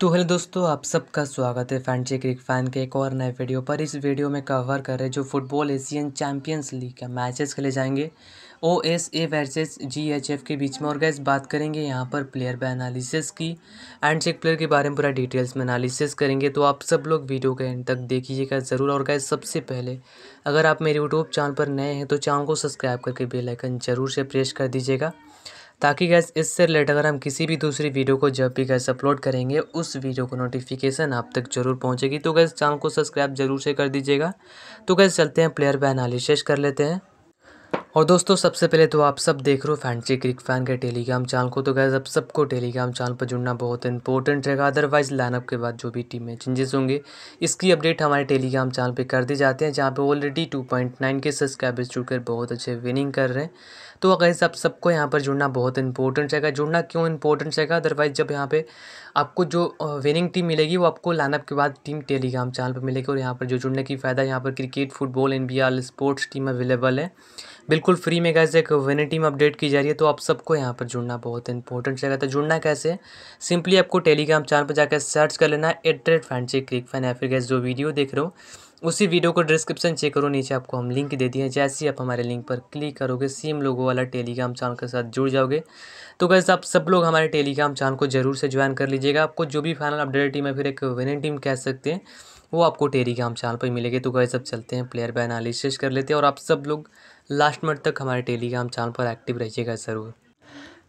तो हेलो दोस्तों आप सबका स्वागत है चेक क्रिक फैन के एक और नए वीडियो पर इस वीडियो में कवर कर रहे जो फुटबॉल एशियन चैंपियंस लीग का मैचेस खेले जाएंगे O S A versus G H F के बीच में और गैस बात करेंगे यहाँ पर प्लेयर बाय एनालिसिस की एंड चेक प्लेयर के बारे में पूरा डिटेल्स में एनालिसिस करेंगे तो आप सब लोग वीडियो के एंड तक देखिएगा ज़रूर और गैस सबसे पहले अगर आप मेरे यूट्यूब चैनल पर नए हैं तो चैनल को सब्सक्राइब करके बेलाइकन ज़रूर से प्रेस कर दीजिएगा ताकि गैस इससे रिलेटेड अगर हम किसी भी दूसरी वीडियो को जब भी गैस अपलोड करेंगे उस वीडियो को नोटिफिकेशन आप तक जरूर पहुँचेगी तो गैस चैनल को सब्सक्राइब जरूर से कर दीजिएगा तो गैस चलते हैं प्लेयर पर एनालिसिस कर लेते हैं और दोस्तों सबसे पहले तो आप सब देख रहे हो फैंसी क्रिक फैन के टेलीग्राम चैनल को तो गैस आप सबको टेलीग्राम चैनल पर जुड़ना बहुत इंपॉर्टेंट रहेगा अदरवाइज लाइनअप के बाद जो भी टीम में चेंजेस होंगे इसकी अपडेट हमारे टेलीग्राम चैनल पे कर दी जाते हैं जहाँ पे ऑलरेडी 2.9 के सब्सक्राइबर्स जुड़कर बहुत अच्छे विनिंग कर रहे हैं तो अगर आप सबको यहाँ पर जुड़ना बहुत इंपॉर्टेंट रहेगा जुड़ना क्यों इंपॉर्टेंट रहेगा अदरवाइज़ जब यहाँ पे आपको जो विनिंग टीम मिलेगी वो आपको लाइनअप के बाद टीम टेलीग्राम चैनल पर मिलेगी और यहाँ पर जो जुड़ने की फ़ायदा यहाँ पर cricket football and sports team available है बिल्कुल फ्री में कैसे एक विनिंग टीम अपडेट की जा रही है तो आप सबको यहाँ पर जुड़ना बहुत इंपॉर्टेंट रहेगा तो जुड़ना कैसे सिंपली आपको टेलीग्राम चैनल पर जाकर सर्च कर लेना एट द रेट से क्रिक फैन या फिर गैस जो वीडियो देख रहे हो उसी वीडियो को डिस्क्रिप्शन चेक करो नीचे आपको हम लिंक दे दिए जैसे ही आप हमारे लिंक पर क्लिक करोगे सेम लोगों वाला टेलीग्राम चैनल के साथ जुड़ जाओगे तो गैस आप सब लोग हमारे टेलीग्राम चैनल को जरूर से ज्वाइन कर लीजिएगा आपको जो भी फाइनल अपडेट टीम है फिर एक विनिंग टीम कह सकते हैं वो आपको टेलीग्राम चैनल पर मिलेगी तो गैस अब चलते हैं प्लेयर बाय एनालिसिस कर लेते हैं और आप सब लोग लास्ट मिनट तक हमारे टेलीग्राम चैनल पर एक्टिव रहिएगा ज़रूर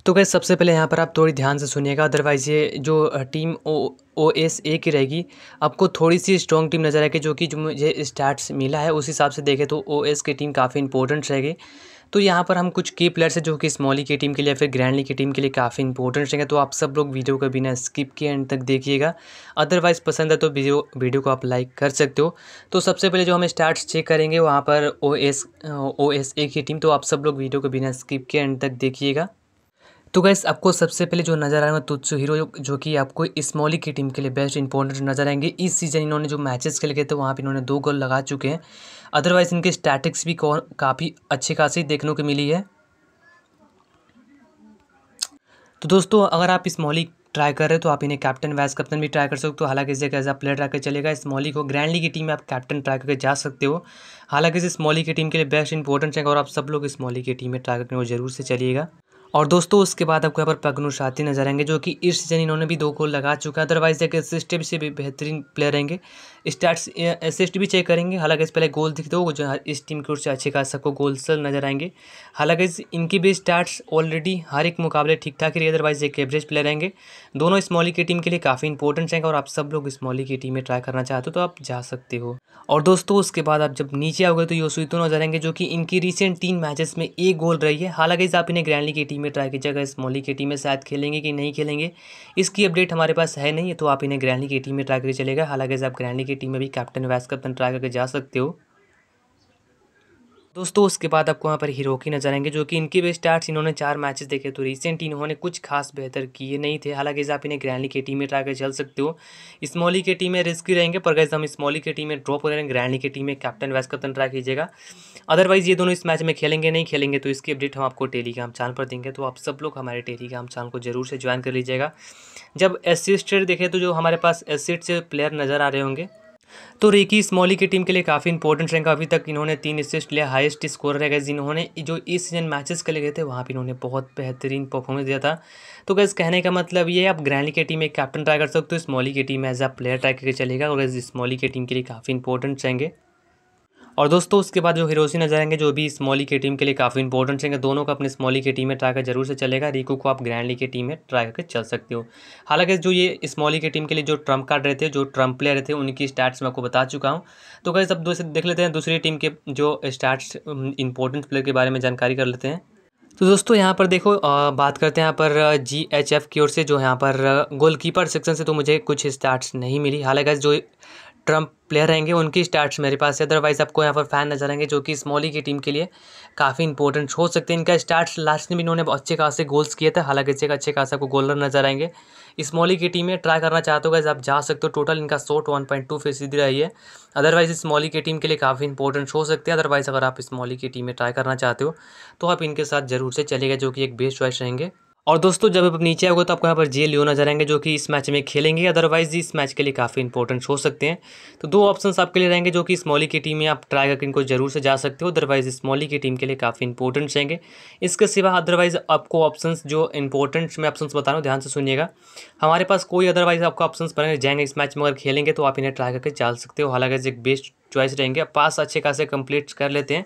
तो गैस सबसे पहले यहाँ पर आप थोड़ी ध्यान से सुनिएगा अदरवाइज़ ये जो टीम ओ ओ एस ए की रहेगी आपको थोड़ी सी स्ट्रॉन्ग टीम नज़र आएगी जो कि जो मुझे स्टार्ट्स मिला है उस हिसाब से देखें तो ओ एस की टीम काफ़ी इंपॉर्टेंट रहेगी तो यहाँ पर हम कुछ की प्लेयर्स हैं जो कि स्मॉली e की टीम के लिए फिर ग्रैंडली e की टीम के लिए काफ़ी इंपॉर्टेंट रहेंगे तो आप सब लोग वीडियो को बिना स्किप किए एंड तक देखिएगा अदरवाइज़ पसंद है तो वीडियो वीडियो को आप लाइक कर सकते हो तो सबसे पहले जो हम स्टार्ट चेक करेंगे वहाँ पर ओ एस ओ एस ए की टीम तो आप सब लोग वीडियो को बिना स्किप किए एंड तक देखिएगा तो गैस आपको सबसे पहले जो नज़र आएंगे तुत्सु हीरो जो कि आपको स्मॉली की टीम के लिए बेस्ट इंपॉर्टेंट नज़र आएंगे इस सीज़न इन्होंने जो मैचेस खेले गए थे वहाँ पर इन्होंने दो गोल लगा चुके हैं अदरवाइज़ इनके स्टैटिक्स भी काफ़ी अच्छी खासी देखने को मिली है तो दोस्तों अगर आप इस ट्राई कर रहे हो तो आप इन्हें कैप्टन वाइस कैप्टन भी ट्राई कर सकते हो हालांकि इसे एज प्लेयर ट्राई कर चलेगा इस मॉली को ग्रैंड लीग की टीम में आप कैप्टन ट्राई करके जा सकते हो हालांकि इस मॉली की टीम के लिए बेस्ट इंपॉर्टेंट है और आप सब लोग इस मॉली की टीम में ट्राई करके वो जरूर से चलिएगा और दोस्तों उसके बाद आपको यहाँ पर पगनू शाती नजर आएंगे जो कि इस सीजन इन्होंने भी दो गोल लगा चुका है अदरवाइज देखिए सिस्टम से भी बेहतरीन प्लेयर रहेंगे स्टार्ट असिस्ट भी चेक करेंगे हालांकि इस पहले गोल दिख दो जो इस टीम की ओर से अच्छे खास सबको गोल्सल नजर आएंगे हालांकि इनकी भी स्टार्ट्स ऑलरेडी हर एक मुकाबले ठीक ठाक ही रही अदरवाइज एक एवरेज प्लेयर रहेंगे दोनों स्मॉली की टीम के लिए काफ़ी इंपॉर्टेंट रहेंगे और आप सब लोग स्मॉली की टीम में ट्राई करना चाहते हो तो आप जा सकते हो और दोस्तों उसके बाद आप जब नीचे आओगे तो योसुतो नजर आएंगे जो कि इनकी रिसेंट तीन मैचेस में एक गोल रही है हालांकि आप इन्हें ग्रैंडली की टीम में ट्राई कीजिएगा स्मॉली की टीम में शायद खेलेंगे कि नहीं खेलेंगे इसकी अपडेट हमारे पास है नहीं तो आप इन्हें ग्रैंडली की टीम में ट्राई कर चलेगा हालांकि आप ग्रैंडली की टीम में भी कैप्टन वाइस कैप्टन ट्राई करके जा सकते हो दोस्तों उसके बाद आपको वहाँ पर हीरो नजर आएंगे जो कि इनके भी स्टार्ट इन्होंने चार मैचेस देखे तो रिसेंट इन्होंने कुछ खास बेहतर किए नहीं थे हालांकि आप इन्हें ग्रैंडली की टीम में ट्राई कर चल सकते हो स्मॉली के टीम में रिस्की रहेंगे पर गैस हम स्मॉली के टीम में ड्रॉप हो रहे हैं ग्रैंडली की टीम में कैप्टन वैस कप्तन ट्राई कीजिएगा अदरवाइज ये दोनों इस मैच में खेलेंगे नहीं खेलेंगे तो इसकी अपडेट हम आपको टेलीग्राम चैनल पर देंगे तो आप सब लोग हमारे टेलीग्राम चैनल को जरूर से ज्वाइन कर लीजिएगा जब एसिस्टेड देखें तो जो हमारे पास एसिड से प्लेयर नज़र आ रहे होंगे तो रिकी स्मॉली की टीम के लिए काफ़ी इंपॉर्टेंट रहेंगे अभी तक इन्होंने तीन असिस्ट लिया हाईएस्ट स्कोर रहेगा जिन्होंने जो इस सीजन मैचेस खेले गए थे वहाँ पर इन्होंने बहुत बेहतरीन परफॉर्मेंस दिया था तो गैस कहने का मतलब ये आप ग्रैंडली की टीम में कैप्टन ट्राई कर सकते हो स्मॉली की team as a player try करके चलेगा और गैस स्मॉली की टीम के लिए काफ़ी इंपॉर्टेंट रहेंगे और दोस्तों उसके बाद जो हिरोशी नजर आएंगे जो भी स्मॉली की टीम के लिए काफ़ी इंपॉर्टेंट रहेंगे दोनों को अपने स्मॉली की टीम में ट्राई कर जरूर से चलेगा रिकू को आप ग्रैंडली की टीम में ट्राई करके चल सकते हो हालांकि जो ये स्मॉली की टीम के लिए जो ट्रंप कार्ड रहते थे जो ट्रंप प्लेयर थे उनकी स्टार्ट मैं आपको बता चुका हूँ तो कैसे अब देख लेते हैं दूसरी टीम के जो स्टार्ट इंपॉर्टेंट प्लेयर के बारे में जानकारी कर लेते हैं तो दोस्तों यहाँ पर देखो आ, बात करते हैं यहाँ पर जी एच एफ की ओर से जो यहाँ पर गोलकीपर सेक्शन से तो मुझे कुछ स्टार्ट नहीं मिली हालांकि जो ट्रम्प प्लेयर रहेंगे उनकी स्टार्ट्स मेरे पास है अदरवाइज आपको यहाँ पर फैन नजर आएंगे जो कि स्मॉली की टीम के लिए काफ़ी इंपॉर्टेंट हो सकते हैं इनका स्टार्ट्स लास्ट में भी इन्होंने अच्छे खासे गोल्स किए थे हालांकि अच्छे अच्छे खासा को गोलर नजर आएंगे स्मॉली की टीम में ट्राई करना चाहते हो गैस आप जा सकते हो टोटल इनका शॉट वन पॉइंट टू फीसदी रही है अदरवाइज स्मॉली की टीम के लिए काफ़ी इंपॉर्टेंट हो सकते हैं अदरवाइज अगर आप स्मॉली की टीम में ट्राई करना चाहते हो तो आप इनके साथ ज़रूर से चलेगा जो कि एक बेस्ट चॉइस रहेंगे और दोस्तों जब आप नीचे आओगे तो आपको यहाँ पर जे नजर जाएंगे जो कि इस मैच में खेलेंगे अदरवाइज इस मैच के लिए काफ़ी इंपॉर्टेंट हो सकते हैं तो दो ऑप्शन आपके लिए रहेंगे जो कि स्मॉली की टीम में आप ट्राई करके इनको जरूर से जा सकते हो अदरवाइज स्मॉली की टीम के लिए काफ़ी इंपॉर्टेंट रहेंगे इसके सिवा अदरवाइज आपको ऑप्शन जो इंपॉर्टेंट मैं ऑप्शन बता रहा हूँ ध्यान से सुनिएगा हमारे पास कोई अदरवाइज आपको ऑप्शन बनाए जाएंगे इस मैच में अगर खेलेंगे तो आप इन्हें ट्राई करके जा सकते हो हालांकि एक बेस्ट चॉइस रहेंगे पास अच्छे खासे कंप्लीट कर लेते हैं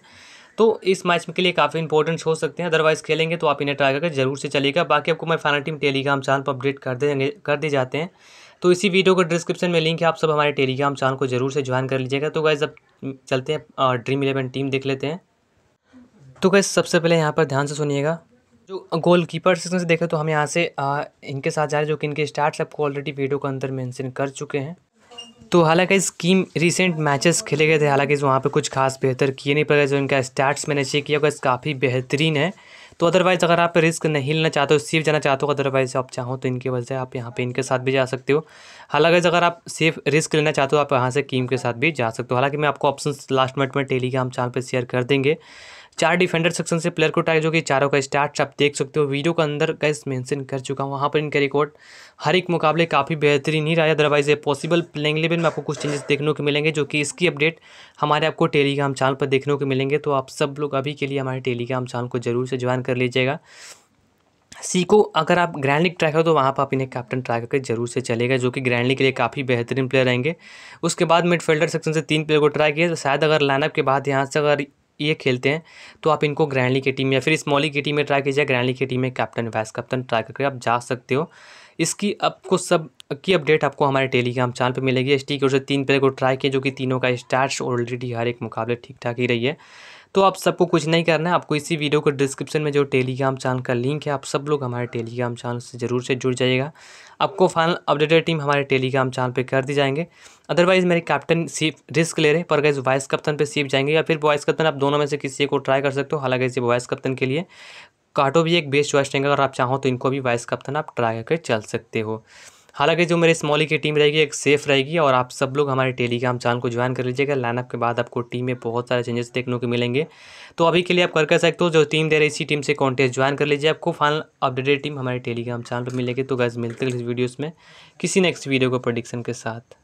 तो इस मैच के लिए काफ़ी इंपॉर्टेंट हो सकते हैं अदरवाइज़ खेलेंगे तो आप इन्हें ट्राई करके जरूर से चलेगा बाकी आपको मैं फाइनल टीम टेलीग्राम चैनल पर अपडेट कर देंगे कर दिए जाते हैं तो इसी वीडियो को डिस्क्रिप्शन में लिंक है आप सब हमारे टेलीग्राम चैनल को जरूर से ज्वाइन कर लीजिएगा तो गाइज़ अब चलते हैं ड्रीम इलेवन टीम देख लेते हैं तो गाइज़ सबसे पहले यहाँ पर ध्यान से सुनिएगा जो गोल कीपर से देखें तो हम यहाँ से इनके साथ जा रहे हैं जो कि इनके स्टार्ट आपको ऑलरेडी वीडियो के अंदर मैंशन कर चुके हैं तो हालांकि स्कीम रिसेंट मैचेस खेले गए थे हालांकि वहाँ पे कुछ खास बेहतर किए नहीं पाए जो इनका स्टैट्स मैंने चेक किया होगा काफ़ी बेहतरीन है तो अदरवाइज़ अगर आप रिस्क नहीं लेना चाहते हो सेफ जाना चाहते हो अदरवाइज़ आप चाहो तो इनके वजह से आप यहाँ पे इनके साथ भी जा सकते हो हालांकि अगर आप सेफ रिस्क लेना चाहते हो आप यहाँ से कीम के साथ भी जा सकते हो हालांकि मैं आपको ऑप्शन लास्ट मिनट में टेलीग्राम चैनल पर शेयर कर देंगे चार डिफेंडर सेक्शन से प्लेयर को उठाया जो कि चारों का स्टार्ट आप देख सकते हो वीडियो के अंदर गैस मेंशन कर चुका हूँ वहाँ पर इनका रिकॉर्ड हर एक मुकाबले काफ़ी बेहतरीन ही रहा है otherwise a possible playing level में आपको कुछ चेंजेस देखने को मिलेंगे जो कि इसकी अपडेट हमारे आपको टेलीग्राम चैनल पर देखने को मिलेंगे तो आप सब लोग अभी के लिए हमारे टेलीग्राम चैनल को जरूर से ज्वाइन कर लीजिएगा सीको अगर आप ग्रैंड लीग ट्राई करो तो वहाँ पर आप इन्हें कैप्टन ट्राई करके जरूर से चलेगा जो कि ग्रैंड लीग के लिए काफ़ी बेहतरीन प्लेयर रहेंगे उसके बाद मिडफील्डर सेक्शन से तीन प्लेयर को ट्राई किया तो शायद अगर लाइनअप के बाद यहाँ से अगर ये खेलते हैं तो आप इनको ग्रैंडली की टीम या फिर स्मॉली की टीम में ट्राई कीजिए ग्रैंडली की टीम में कैप्टन वाइस कैप्टन ट्राई करके आप जा सकते हो इसकी आपको सब की अपडेट आपको हमारे टेलीग्राम चैनल पर मिलेगी एस टी की ओर से तीन प्लेयर को ट्राई किए जो कि तीनों का स्टार्ट ऑलरेडी हर एक मुकाबले ठीक ठाक ही रही है तो आप सबको कुछ नहीं करना है आपको इसी वीडियो को डिस्क्रिप्शन में जो टेलीग्राम चैनल का लिंक है आप सब लोग हमारे टेलीग्राम चैनल से ज़रूर से जुड़ जाइएगा आपको फाइनल अपडेटेड टीम हमारे टेलीग्राम चैनल पे कर दी जाएंगे अदरवाइज़ मेरे कैप्टन सीफ रिस्क ले रहे पर गए वाइस कप्तान पे सीफ जाएंगे या फिर वाइस कप्तान आप दोनों में से किसी को ट्राई कर सकते हो हालांकि इसी वाइस कप्तान के लिए काटो भी एक बेस्ट चॉइस रहेंगे अगर आप चाहो तो इनको भी वाइस कप्तान आप ट्राई करके चल सकते हो हालांकि जो मेरे स्मॉली की टीम रहेगी एक सेफ रहेगी और आप सब लोग हमारे टेलीग्राम चैनल को ज्वाइन कर लीजिएगा लाइनअप के बाद आपको टीम में बहुत सारे चेंजेस देखने को मिलेंगे तो अभी के लिए आप कर कर सकते हो जो टीम दे रही इसी टीम से कॉन्टेस्ट ज्वाइन कर लीजिए आपको फाइनल अपडेटेड टीम हमारे टेलीग्राम चैनल पर मिलेगी तो गैस मिलते हैं इस वीडियोज़ में किसी नेक्स्ट वीडियो को प्रोडिक्शन के साथ